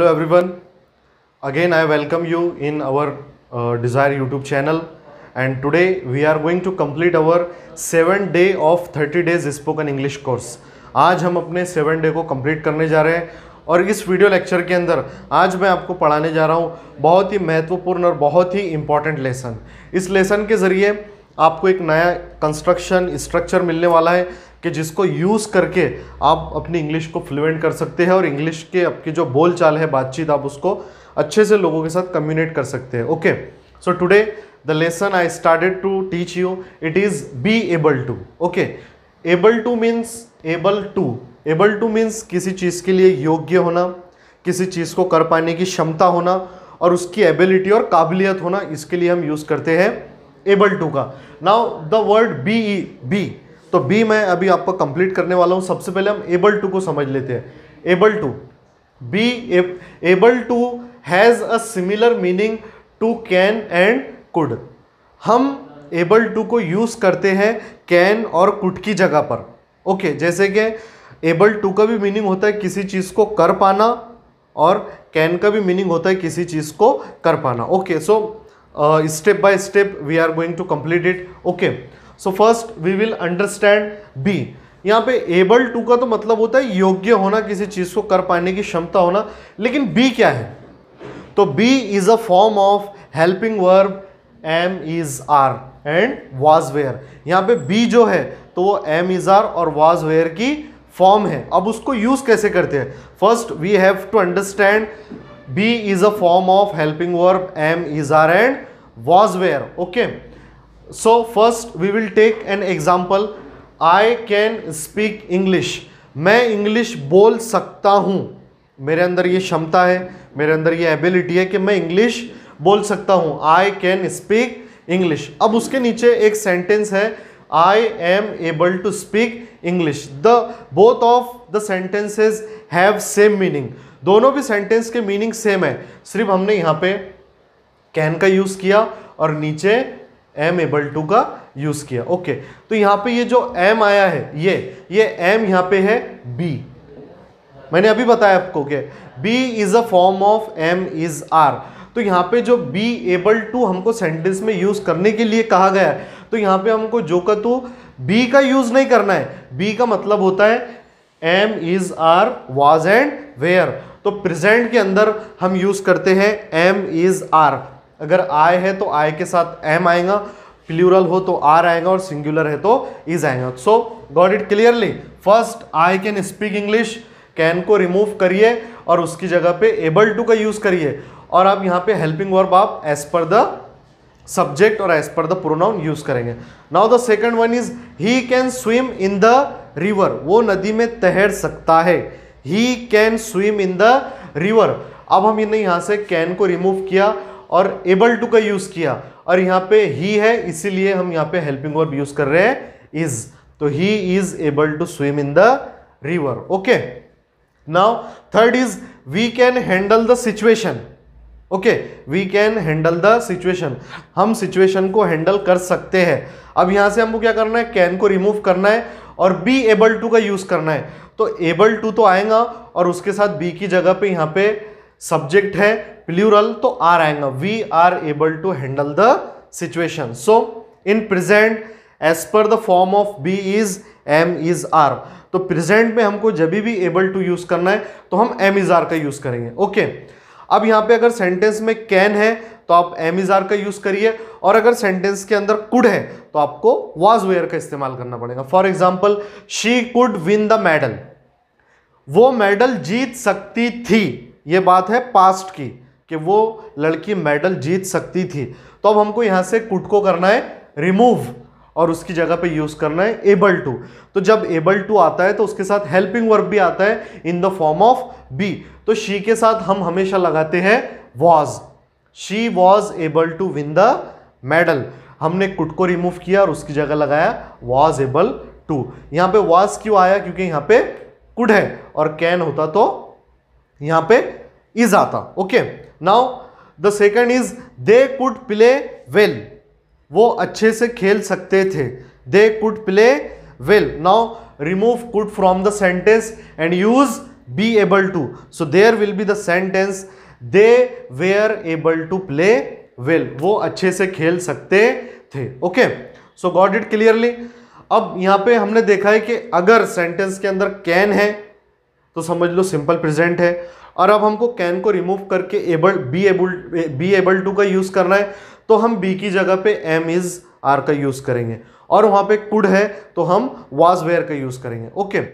Hello one again I welcome you in our desire YouTube channel and today we are going to complete our seven day of thirty days spoken English course आज हम अपने seven day को complete करने जा रहे हैं और इस वीडियो लेक्चर के अंदर आज मैं आपको पढ़ाने जा रहा हूँ बहुत ही महत्वपूर्ण और बहुत ही इंपॉर्टेंट लेसन इस लेसन के जरिए आपको एक नया कंस्ट्रक्शन स्ट्रक्चर मिलने वाला है कि जिसको यूज़ करके आप अपनी इंग्लिश को फ्लुएंट कर सकते हैं और इंग्लिश के आपकी जो बोल चाल है बातचीत आप उसको अच्छे से लोगों के साथ कम्युनिकेट कर सकते हैं okay so today the lesson I started to teach you it is be able to okay able to means able to able to means किसी चीज़ के लिए योग्य होना किसी चीज़ को कर पाने की क्षमता होना और उसकी एबिलिटी और काबिलियत होना इसके लिए हम यूज़ करते हैं एबल टू का now the word B E be तो बी मैं अभी आपको कंप्लीट करने वाला हूँ सबसे पहले हम एबल टू को समझ लेते हैं able to be able to has a similar meaning to can and could हम एबल टू को यूज़ करते हैं कैन और कुड की जगह पर ओके okay, जैसे कि एबल टू का भी मीनिंग होता है किसी चीज़ को कर पाना और कैन का भी मीनिंग होता है किसी चीज़ को कर पाना okay so step by step we are going to complete it okay so first we will understand be यहाँ पे एबल टू का तो मतलब होता है योग्य होना किसी चीज़ को कर पाने की क्षमता होना लेकिन बी क्या है तो be is a form of helping verb am is are and was were यहाँ पे बी जो है तो वो एम इज आर और वाज वेयर की फॉर्म है अब उसको यूज कैसे करते हैं first we have to understand be is a form of helping verb am is are and was were okay so first we will take an example I can speak English मैं English बोल सकता हूँ मेरे अंदर ये क्षमता है मेरे अंदर ये एबिलिटी है कि मैं इंग्लिश बोल सकता हूँ आई कैन स्पीक इंग्लिश अब उसके नीचे एक सेंटेंस है I am able to speak English the both of the sentences have same meaning दोनों भी सेंटेंस के मीनिंग सेम है सिर्फ हमने यहाँ पे कैन का यूज़ किया और नीचे एम एबल टू का यूज किया ओके तो यहाँ पे ये जो एम आया है ये ये एम यहाँ पे है बी मैंने अभी बताया आपको कि be is a form of am is are तो यहाँ पे जो बी एबल टू हमको सेंटेंस में यूज करने के लिए कहा गया है तो यहां पे हमको जो का तो बी का यूज नहीं करना है बी का मतलब होता है am is are was and were तो प्रेजेंट के अंदर हम यूज करते हैं एम इज आर अगर आय है तो आय के साथ एम आएगा प्लूरल हो तो आर आएगा और सिंगुलर है तो इज आएगा so got it clearly first I can speak English can को रिमूव करिए और उसकी जगह पे एबल टू का यूज़ करिए और आप यहाँ पे हेल्पिंग वर्ब आप एज पर द सब्जेक्ट और as per the pronoun use करेंगे now the second one is he can swim in the river वो नदी में तैर सकता है he can swim in the river अब हम इन्हें यहाँ से कैन को रिमूव किया और एबल टू का यूज किया और यहां पे ही है इसीलिए हम यहां पे हेल्पिंग वर्ब यूज कर रहे हैं इज तो he is able to swim in the river okay now third is we can handle the situation okay we can handle the situation हम सिचुएशन को हैंडल कर सकते हैं अब यहां से हमको क्या करना है कैन को रिमूव करना है और बी एबल टू का यूज करना है तो एबल टू तो आएगा और उसके साथ बी की जगह पे यहां पे सब्जेक्ट है प्लूरल तो आर आएगा we are able to handle the situation so in present as per the form of be is am is are तो प्रेजेंट में हमको जब भी एबल टू यूज करना है तो हम एम इज आर का यूज करेंगे ओके okay. अब यहां पे अगर सेंटेंस में कैन है तो आप एम इज आर का यूज करिए और अगर सेंटेंस के अंदर कुड है तो आपको वाज वेयर का इस्तेमाल करना पड़ेगा for example she could win the medal वो मेडल जीत सकती थी ये बात है पास्ट की कि वो लड़की मेडल जीत सकती थी तो अब हमको यहाँ से कुट को करना है रिमूव और उसकी जगह पे यूज़ करना है एबल टू तो जब एबल टू आता है तो उसके साथ हेल्पिंग वर्ब भी आता है in the form of be तो शी के साथ हम हमेशा लगाते हैं was she was able to win the medal हमने कुट को रिमूव किया और उसकी जगह लगाया वॉज एबल टू यहाँ पे वॉज क्यों आया क्योंकि यहाँ पे कुड है और कैन होता तो यहां पे इज आता okay now the second is they could play well वो अच्छे से खेल सकते थे they could play well now remove could from the sentence and use be able to so there will be the sentence they were able to play well वो अच्छे से खेल सकते थे okay so got it clearly अब यहां पे हमने देखा है कि अगर सेंटेंस के अंदर कैन है तो समझ लो सिंपल प्रेजेंट है और अब हमको कैन को रिमूव करके able be able be able to का यूज़ करना है तो हम बी की जगह पे एम इज़ आर का यूज़ करेंगे और वहाँ पे कुड है तो हम वाज वेयर का यूज़ करेंगे ओके